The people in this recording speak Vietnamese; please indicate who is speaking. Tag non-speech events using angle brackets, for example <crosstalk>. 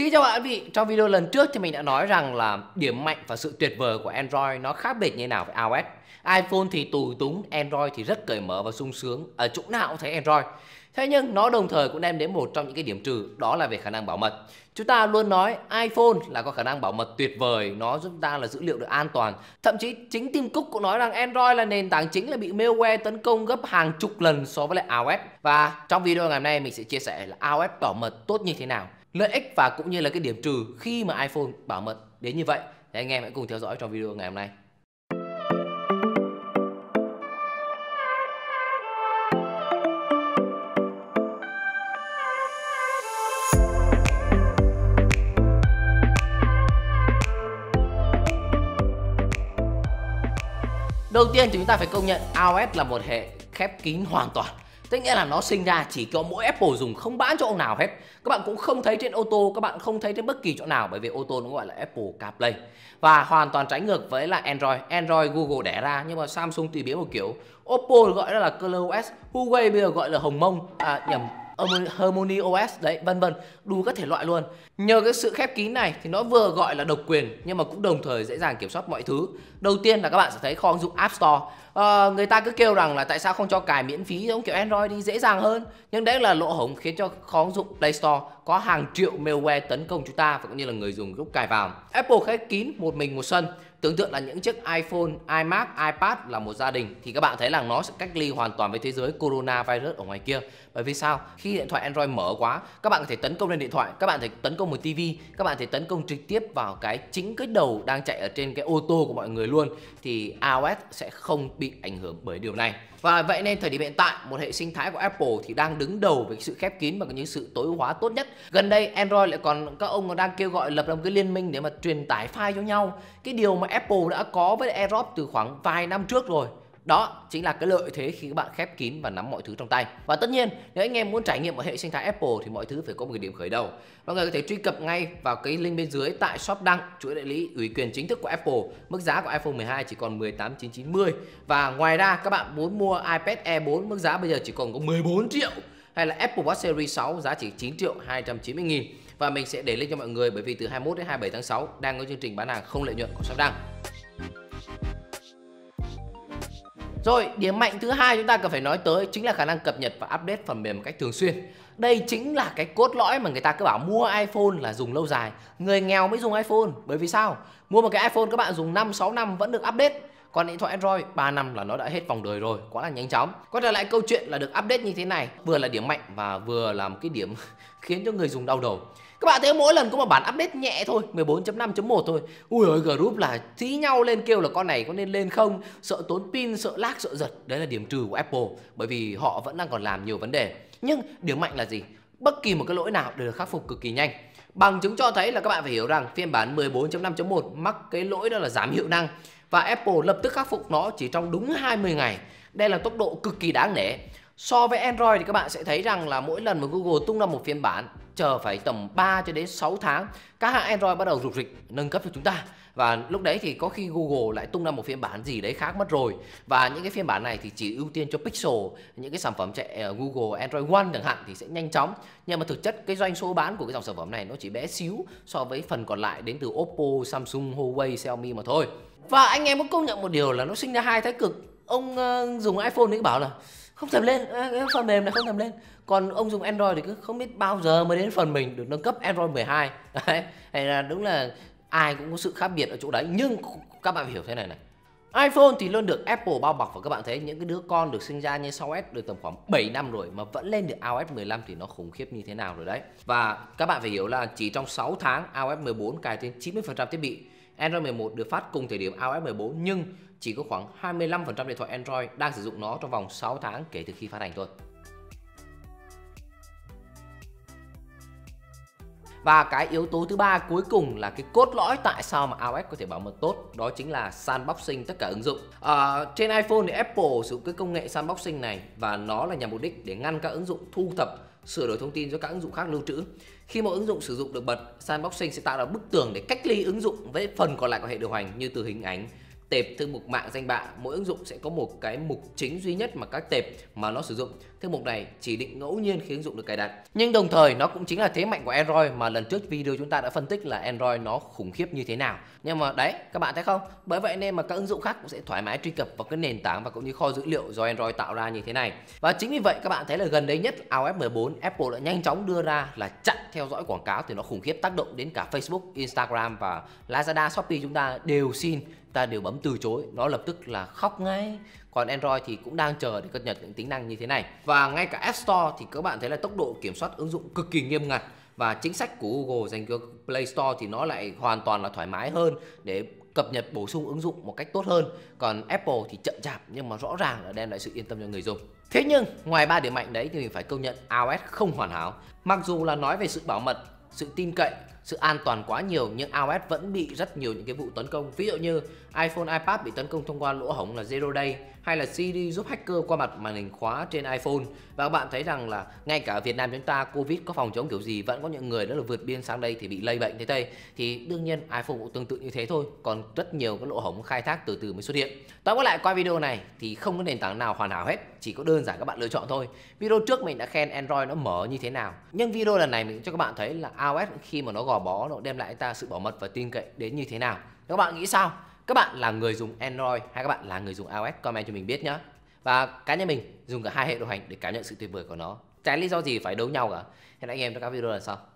Speaker 1: Xin chào bạn vị, trong video lần trước thì mình đã nói rằng là điểm mạnh và sự tuyệt vời của Android nó khác biệt như nào với iOS. iPhone thì tù túng, Android thì rất cởi mở và sung sướng, ở chỗ nào cũng thấy Android. Thế nhưng nó đồng thời cũng đem đến một trong những cái điểm trừ đó là về khả năng bảo mật. Chúng ta luôn nói iPhone là có khả năng bảo mật tuyệt vời, nó giúp ta là dữ liệu được an toàn. Thậm chí chính Tim Cook cũng nói rằng Android là nền tảng chính là bị malware tấn công gấp hàng chục lần so với lại iOS. Và trong video ngày hôm nay mình sẽ chia sẻ là iOS bảo mật tốt như thế nào lợi ích và cũng như là cái điểm trừ khi mà iPhone bảo mật đến như vậy thì anh em hãy cùng theo dõi trong video ngày hôm nay Đầu tiên chúng ta phải công nhận iOS là một hệ khép kín hoàn toàn Tức nghĩa là nó sinh ra chỉ có mỗi Apple dùng không bán chỗ nào hết. Các bạn cũng không thấy trên ô tô, các bạn không thấy trên bất kỳ chỗ nào bởi vì ô tô nó gọi là Apple CarPlay. Và hoàn toàn trái ngược với là Android. Android Google đẻ ra nhưng mà Samsung tùy biến một kiểu. Oppo gọi là ColorOS, Huawei bây giờ gọi là Hồng Mông, à nhầm Harmony OS đấy vân vân đủ các thể loại luôn nhờ cái sự khép kín này thì nó vừa gọi là độc quyền nhưng mà cũng đồng thời dễ dàng kiểm soát mọi thứ đầu tiên là các bạn sẽ thấy kho ứng dụng App Store à, người ta cứ kêu rằng là tại sao không cho cài miễn phí giống kiểu Android đi dễ dàng hơn nhưng đấy là lỗ hổng khiến cho kho ứng dụng Play Store có hàng triệu malware tấn công chúng ta và cũng như là người dùng lúc cài vào Apple khép kín một mình một sân Tưởng tượng là những chiếc iPhone, iMac, iPad là một gia đình thì các bạn thấy là nó sẽ cách ly hoàn toàn với thế giới corona virus ở ngoài kia. Bởi vì sao? Khi điện thoại Android mở quá, các bạn có thể tấn công lên điện thoại, các bạn có thể tấn công một TV, các bạn có thể tấn công trực tiếp vào cái chính cái đầu đang chạy ở trên cái ô tô của mọi người luôn thì iOS sẽ không bị ảnh hưởng bởi điều này. Và vậy nên thời điểm hiện tại, một hệ sinh thái của Apple thì đang đứng đầu với sự khép kín và những sự tối ưu hóa tốt nhất. Gần đây Android lại còn các ông còn đang kêu gọi lập ra một cái liên minh để mà truyền tải file cho nhau. Cái điều mà Apple đã có với AirDrop từ khoảng vài năm trước rồi đó chính là cái lợi thế khi các bạn khép kín và nắm mọi thứ trong tay và tất nhiên nếu anh em muốn trải nghiệm ở hệ sinh thái Apple thì mọi thứ phải có một cái điểm khởi đầu mọi người có thể truy cập ngay vào cái link bên dưới tại shop đăng chuỗi đại lý ủy quyền chính thức của Apple mức giá của iPhone 12 chỉ còn 18.990 và ngoài ra các bạn muốn mua iPad Air 4 mức giá bây giờ chỉ còn có 14 triệu hay là Apple Watch Series 6 giá chỉ 9 triệu 290 nghìn và mình sẽ để lên cho mọi người bởi vì từ 21 đến 27 tháng 6 đang có chương trình bán hàng không lợi nhuận của Sắp Đăng. Rồi, điểm mạnh thứ hai chúng ta cần phải nói tới chính là khả năng cập nhật và update phần mềm một cách thường xuyên. Đây chính là cái cốt lõi mà người ta cứ bảo mua iPhone là dùng lâu dài. Người nghèo mới dùng iPhone, bởi vì sao? Mua một cái iPhone các bạn dùng 5 6 năm vẫn được update còn điện thoại Android 3 năm là nó đã hết vòng đời rồi quá là nhanh chóng quay trở lại câu chuyện là được update như thế này vừa là điểm mạnh và vừa là một cái điểm <laughs> khiến cho người dùng đau đầu các bạn thấy mỗi lần có một bản update nhẹ thôi 14.5.1 thôi Ui ơi group là thí nhau lên kêu là con này có nên lên không Sợ tốn pin, sợ lag, sợ giật Đấy là điểm trừ của Apple Bởi vì họ vẫn đang còn làm nhiều vấn đề Nhưng điểm mạnh là gì? Bất kỳ một cái lỗi nào đều được khắc phục cực kỳ nhanh Bằng chứng cho thấy là các bạn phải hiểu rằng phiên bản 14.5.1 mắc cái lỗi đó là giảm hiệu năng và Apple lập tức khắc phục nó chỉ trong đúng 20 ngày. Đây là tốc độ cực kỳ đáng nể. So với Android thì các bạn sẽ thấy rằng là mỗi lần mà Google tung ra một phiên bản chờ phải tầm 3 cho đến 6 tháng các hãng Android bắt đầu rục rịch nâng cấp cho chúng ta và lúc đấy thì có khi Google lại tung ra một phiên bản gì đấy khác mất rồi và những cái phiên bản này thì chỉ ưu tiên cho Pixel những cái sản phẩm chạy ờ, Google Android One chẳng hạn thì sẽ nhanh chóng nhưng mà thực chất cái doanh số bán của cái dòng sản phẩm này nó chỉ bé xíu so với phần còn lại đến từ Oppo, Samsung, Huawei, Xiaomi mà thôi và anh em có công nhận một điều là nó sinh ra hai thái cực ông ờ, dùng iPhone ấy bảo là không thèm lên phần mềm này không thèm lên còn ông dùng android thì cứ không biết bao giờ mới đến phần mình được nâng cấp android 12 <laughs> đấy hay là đúng là ai cũng có sự khác biệt ở chỗ đấy nhưng các bạn hiểu thế này này iPhone thì luôn được Apple bao bọc và các bạn thấy những cái đứa con được sinh ra như 6S được tầm khoảng 7 năm rồi mà vẫn lên được iOS 15 thì nó khủng khiếp như thế nào rồi đấy. Và các bạn phải hiểu là chỉ trong 6 tháng iOS 14 cài trên 90% thiết bị Android 11 được phát cùng thời điểm iOS 14 nhưng chỉ có khoảng 25% điện thoại Android đang sử dụng nó trong vòng 6 tháng kể từ khi phát hành thôi. Và cái yếu tố thứ ba cuối cùng là cái cốt lõi tại sao mà iOS có thể bảo mật tốt đó chính là sandboxing tất cả ứng dụng. À, trên iPhone thì Apple sử dụng cái công nghệ sandboxing này và nó là nhằm mục đích để ngăn các ứng dụng thu thập sửa đổi thông tin cho các ứng dụng khác lưu trữ. Khi một ứng dụng sử dụng được bật, sandboxing sẽ tạo ra bức tường để cách ly ứng dụng với phần còn lại của hệ điều hành như từ hình ảnh, tệp thư mục mạng danh bạ mỗi ứng dụng sẽ có một cái mục chính duy nhất mà các tệp mà nó sử dụng thư mục này chỉ định ngẫu nhiên khi ứng dụng được cài đặt nhưng đồng thời nó cũng chính là thế mạnh của android mà lần trước video chúng ta đã phân tích là android nó khủng khiếp như thế nào nhưng mà đấy các bạn thấy không bởi vậy nên mà các ứng dụng khác cũng sẽ thoải mái truy cập vào cái nền tảng và cũng như kho dữ liệu do android tạo ra như thế này và chính vì vậy các bạn thấy là gần đây nhất iOS 14 Apple đã nhanh chóng đưa ra là chặn theo dõi quảng cáo thì nó khủng khiếp tác động đến cả Facebook, Instagram và Lazada, Shopee chúng ta đều xin ta đều bấm từ chối nó lập tức là khóc ngay còn Android thì cũng đang chờ để cập nhật những tính năng như thế này và ngay cả App Store thì các bạn thấy là tốc độ kiểm soát ứng dụng cực kỳ nghiêm ngặt và chính sách của Google dành cho Play Store thì nó lại hoàn toàn là thoải mái hơn để cập nhật bổ sung ứng dụng một cách tốt hơn còn Apple thì chậm chạp nhưng mà rõ ràng là đem lại sự yên tâm cho người dùng thế nhưng ngoài ba điểm mạnh đấy thì mình phải công nhận iOS không hoàn hảo mặc dù là nói về sự bảo mật sự tin cậy sự an toàn quá nhiều nhưng iOS vẫn bị rất nhiều những cái vụ tấn công ví dụ như iPhone iPad bị tấn công thông qua lỗ hổng là Zero Day hay là Siri giúp hacker qua mặt màn hình khóa trên iPhone và các bạn thấy rằng là ngay cả ở Việt Nam chúng ta Covid có phòng chống kiểu gì vẫn có những người đó là vượt biên sang đây thì bị lây bệnh thế đây thì đương nhiên iPhone cũng tương tự như thế thôi còn rất nhiều các lỗ hổng khai thác từ từ mới xuất hiện tóm lại qua video này thì không có nền tảng nào hoàn hảo hết chỉ có đơn giản các bạn lựa chọn thôi video trước mình đã khen Android nó mở như thế nào nhưng video lần này mình cho các bạn thấy là iOS khi mà nó gò bó nó đem lại ta sự bảo mật và tin cậy đến như thế nào các bạn nghĩ sao các bạn là người dùng Android hay các bạn là người dùng iOS comment cho mình biết nhé và cá nhân mình dùng cả hai hệ điều hành để cảm nhận sự tuyệt vời của nó trái lý do gì phải đấu nhau cả hẹn anh em trong các video lần sau